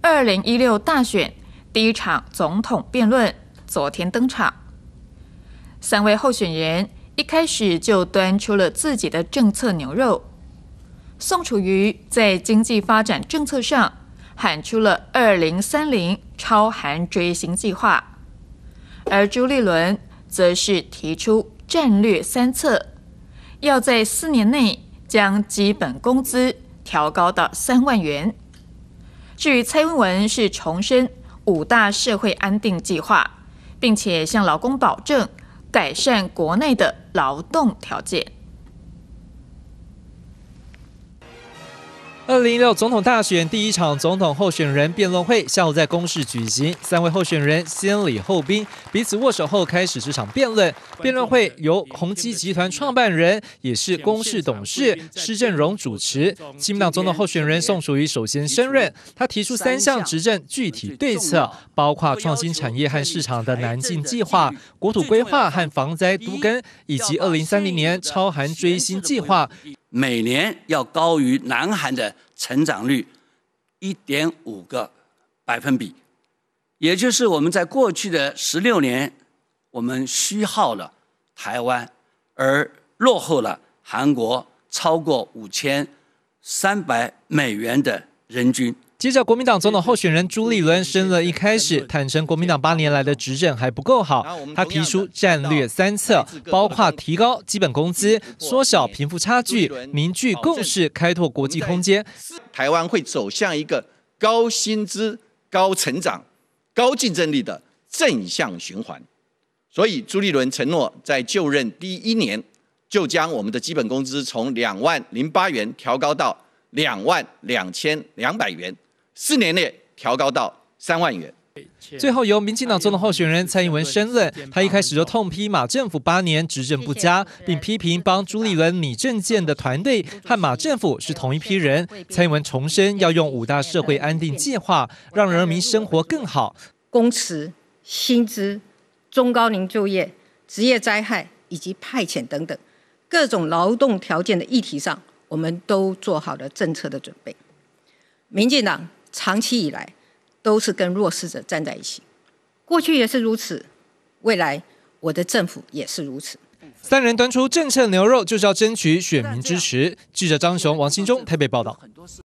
二零一六大选第一场总统辩论昨天登场，三位候选人一开始就端出了自己的政策牛肉。宋楚瑜在经济发展政策上喊出了“二零三零超韩追星计划”，而朱立伦则是提出“战略三策”，要在四年内将基本工资调高到三万元。至于蔡英文是重申五大社会安定计划，并且向劳工保证改善国内的劳动条件。2 0一6总统大选第一场总统候选人辩论会下午在公示举行，三位候选人先礼后兵，彼此握手后开始这场辩论。辩论会由宏基集团创办人也是公事董事施正荣主持。新民党总统候选人宋楚瑜首先升任，他提出三项执政具体对策，包括创新产业和市场的南进计划、国土规划和防灾都根，以及2030年超韩追星计划。每年要高于南韩的成长率一点五个百分比，也就是我们在过去的十六年，我们虚耗了台湾，而落后了韩国超过五千三百美元的人均。接着，国民党总统候选人朱立伦升了一开始，坦承国民党八年来的执政还不够好。他提出战略三策，包括提高基本工资、缩小贫富差距、凝聚共识、开拓国际空间。台湾会走向一个高薪资、高成长、高竞争力的正向循环。所以，朱立伦承诺在就任第一年，就将我们的基本工资从两万零八元调高到两万两千两百元。四年内调高到三万元。最后，由民进党中的候选人蔡英文申选。他一开始就痛批马政府八年执政不佳，并批评帮朱立伦拟政见的团队和马政府是同一批人。蔡英文重申要用五大社会安定计划，让人民生活更好。工时、薪资、中高龄就业、职业灾害以及派遣等等各种劳动条件的议题上，我们都做好了政策的准备。民进党。长期以来，都是跟弱势者站在一起，过去也是如此，未来我的政府也是如此。三人端出政策牛肉，就是要争取选民支持。记者张雄、王新忠台北报道。